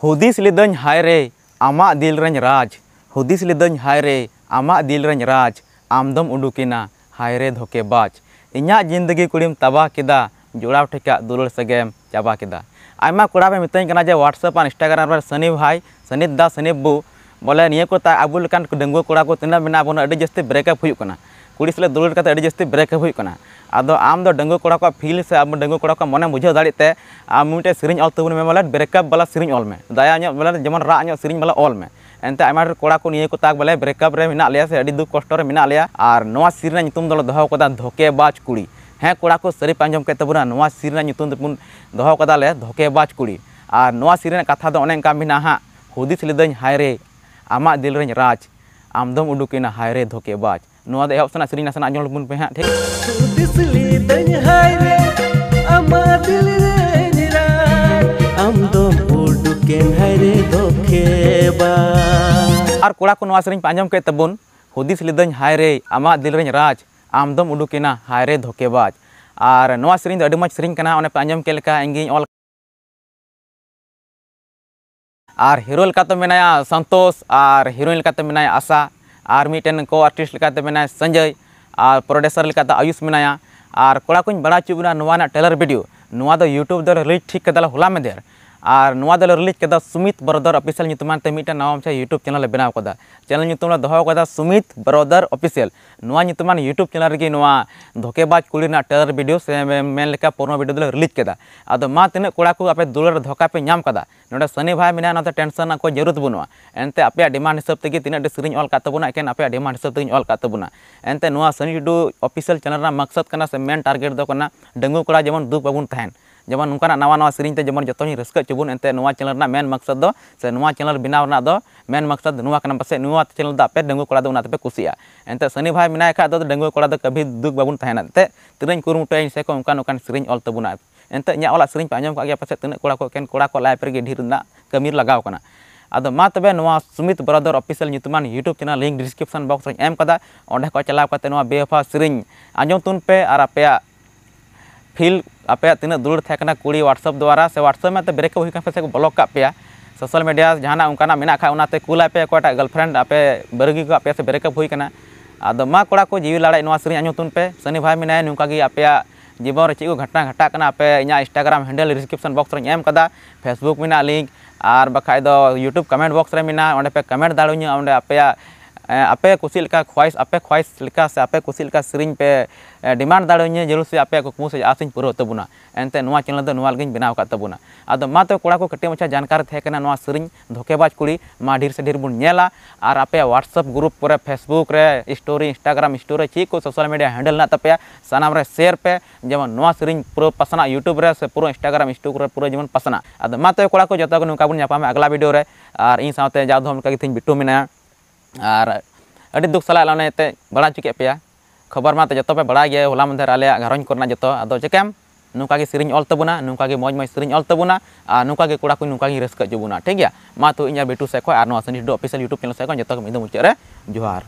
ᱦᱩᱫᱤᱥ ᱞᱮᱫᱟᱹᱧ ᱦᱟᱭ ᱨᱮ ᱟᱢᱟᱜ ᱫᱤᱞ ᱨᱮᱧ ᱨᱟᱡᱽ ᱦᱩᱫᱤᱥ ᱞᱮᱫᱟᱹᱧ ᱦᱟᱭ ᱨᱮ ᱟᱢᱟᱜ ᱫᱤᱞ ᱨᱮᱧ ᱨᱟᱡᱽ ᱟᱢᱫᱚᱢ ᱩᱰᱩᱠᱮᱱᱟ ᱦᱟᱭ ᱨᱮ ᱫᱷᱚᱠᱮᱵᱟᱡᱽ ᱤᱧᱟᱹᱜ ᱡᱤᱱᱫᱜᱤ ᱠᱩᱲᱤᱢ ᱛᱟᱵᱟ ᱠᱮᱫᱟ ᱡᱚᱲᱟᱣ ᱴᱷᱮᱠᱟ ᱫᱩᱞᱟᱹᱲ ᱥᱟᱜᱮᱢ ᱪᱟᱵᱟ ᱠᱮᱫᱟ आमा कड़ा पे मिताई जे ह्वाट्सअप और इंस्टाग्राम पर सनी भाई सनी दा सनी बू बोले निये को ता अबू लेकान डंगुआ कड़ा को तना बना बना अभी जस्ते ब्रेकअप हुई कुड़ी सिले दुड़ करते जस्ती ब्रेक होना अब आम डेंगू कड़ा को फील से आम डेंगू कड़ा को मन बुझे दाते आम मिट्टे सीरी अल में बोले ब्रेकअप बाला सीरी अलमे दाया बोले जमन रहा सीरी बाला अलमे एनते कड़ा को निये को तक बोले ब्रेकअप से दुख कष्ट मेना लिया और सीरी नेतम धोके बाज कुड़ी हाँ कड़ा को सारी पाजाम तबना सीरी नेतमें दहोक धोके बाज कुड़ी और सीरी कथा तो अनेक मे हाँ हूद लिदा हायरे आम दिल राज आमदम उडुकना हायरे धोके बाज़ ᱱᱚᱣᱟ ᱫᱚ ᱮᱦᱚᱵ ᱥᱮᱱᱟᱜ ᱥᱮᱨᱮᱧ ᱱᱟᱥᱮᱱᱟᱜ ᱟᱸᱡᱚᱢ ᱞᱮᱵᱚᱱ ᱯᱮ ᱦᱟᱸᱜ ᱴᱷᱤᱠ ᱟᱨ ᱠᱚᱲᱟ ᱠᱚ ᱱᱚᱣᱟ ᱥᱮᱨᱮᱧ ᱯᱮ ᱟᱸᱡᱚᱢ ᱠᱮᱫ ᱛᱟᱵᱚᱱ ᱦᱩᱫᱤᱥ ᱞᱤᱫᱟᱹᱧ ᱦᱟᱭ ᱨᱮ ᱟᱢᱟᱜ ᱫᱤᱞ ᱨᱮᱧ ᱨᱟᱡᱽ ᱟᱢ ᱫᱚᱢ ᱩᱰᱩᱠᱮᱱᱟ ᱦᱟᱭ ᱨᱮ ᱫᱷᱳᱠᱮᱵᱟᱡᱽ ᱟᱨ ᱱᱚᱣᱟ ᱥᱮᱨᱮᱧ ᱫᱚ ᱟᱹᱰᱤ ᱢᱚᱡᱽ ᱥᱮᱨᱮᱧ ᱠᱟᱱᱟ ᱚᱱᱮ ᱯᱮ ᱟᱸᱡᱚᱢ ᱠᱮᱫ ᱞᱮᱠᱟ ᱤᱧᱜᱤᱧ ᱚᱞ ᱟᱨ ᱦᱤᱨᱳ ᱞᱮᱠᱟᱛᱮ ᱢᱮᱱᱟᱭᱟ ᱥᱚᱱᱛᱳᱥ ᱟᱨ ᱦᱤᱨᱳᱭᱤᱱ ᱞᱮᱠᱟᱛᱮ ᱢᱮᱱᱟᱭᱟ ᱟᱥᱟ ᱟᱨ ᱢᱤᱫᱴᱮᱱ ᱠᱚ ᱟᱨᱴᱤᱥᱴ ᱞᱮᱠᱟᱛᱮ ᱢᱮᱱᱟᱭ ᱥᱚᱧᱡᱚᱭ ᱟᱨ ᱯᱨᱚᱰᱮᱥᱟᱨ ᱞᱮᱠᱟᱛᱮ ᱟᱭᱩᱥ ᱢᱮᱱᱟᱭᱟ ᱟᱨ ᱠᱚᱲᱟ ᱠᱚᱧ ᱵᱟᱲᱟᱭ ᱦᱚᱪᱚ ᱵᱮᱱᱟ ᱱᱚᱣᱟ ᱨᱮᱱᱟᱜ ᱴᱮᱞᱟᱨ ᱵᱷᱤᱰᱤᱭᱳ ᱱᱚᱣᱟ ᱫᱚ ᱭᱩᱴᱩᱵᱽ ᱫᱚ ᱨᱤᱞᱤᱡᱽ ᱴᱷᱤᱠ ᱠᱟᱫᱟᱞᱮ ᱦᱚᱞᱟ ᱢᱮᱫᱮᱨ और ना दल रिलीज कर सुमित ब्रदर अफिसियल मिट्टा नवा मचा यूट्यूब चैनल बनाव कर चैनल दोहोदा सुमित ब्रदर अफिसियल नवा यूट्यूब चैनल रही धोखेबाज कुली ट्रेलर भिडियो सेनका पुराना भिडियो दल रिलीज कर अब माँ तीन कड़ा को आप दुलर धोखा पे नाम का ना शनि भाई मेना टेंशन को जरूरत बनू एनते आपे डिमांड हिसाब से तीन सीरी ताबना एक आपे डिमांड हिसाब तीन ताबना एनते शनि टूडू अफिसियल चैनल मकसद का मेन टारगेट डेंगू कड़ा जमन दुख बाबन तहन jaman nungka nak nawa-nawa sering te jaman jatuhnya reska cebun ente nua channel na main maksud do se nuwa channel bina warna do main maksud nuwa kenapa se nuwa channel dapet dengu kolado na tepe kusia ya. ente seni bahaya minai kak do dengu do kebi duk babun tahena te tering kurung te yang seko nungka nungka sering ol tebuna ente nya olak sering panjang kak ya pasek tenek ko ken ko lai pergi dihirun na kemir lagau kana ada matbe nuwa sumit brother official nyutuman youtube channel link description box em kada onda ko chalap kate nuwa befa sering anjong tun pe arapea ᱯᱷᱤᱞ आप ᱛᱤᱱᱟᱹᱜ ᱫᱩᱞᱟᱹᱲ थे कुड़ी ᱠᱩᱲᱤ द्वारा से ᱥᱮ में ब्रेक ᱵᱨᱮᱠ से ब्लॉक का पे सोशल मीडिया जहाँ उनका मेना खा उनाते कुल पे अकोटा गर्लफ्रेंड आप बरगी को आप से ब्रेकअप हुई अब तो मा कोड़ा को जीवी लड़ा नवा सेरी पे सनी भाई मेना नौका आप जीवन रे को घटना घटा कना आपे इंस्टाग्राम हेंडल डिस्क्रिप्शन बक्स रे एम फेसबुक में लिंक और बखाय यूट्यूब कमेंट बक्स में मेना पे कमेंट दाड़ी ओंडे आपे आपे कुछ ख्वाइस आपे ख्वाइस से आपे कुछ सेरी पे डिमांड दाड़े जरूर से आपे कुकमु से आस पुरोना एनते चेनल तो नागे तबना अब माँ कड़ा को कटे मचा जानकारी थे सेरी धोखेबाज कुड़ी ढेर से ढेर बोला और आपे ह्वाट्सअप ग्रुप रे फेसबुक स्टोरी इंस्टाग्राम स्टोरी चीज को सोशल मीडिया हैंडल तपे सामान रे शेयर पे जमन सेरी पूरा पसना यूट्यूब से पूरा इंस्टाग्राम स्टोर पूरा जमन पसना अब माँ कड़ा को जो को नौका बोन अगला भिडियो और इन साथ जाधव बिटू मेना और अभी दुख साल अलते बड़ा चुके पे खबर माते जो पे बड़ा गया होला मध्य अलग गारों को जो अब चेकाम नौका से अलतबना नौका मज मज से अलतबना और नौका कड़ा को नौका रसको ठीक है मा तो इन बेटू सेको और सनी डो अफिसल यूट्यूब चैनल सब जो मुझे जोहार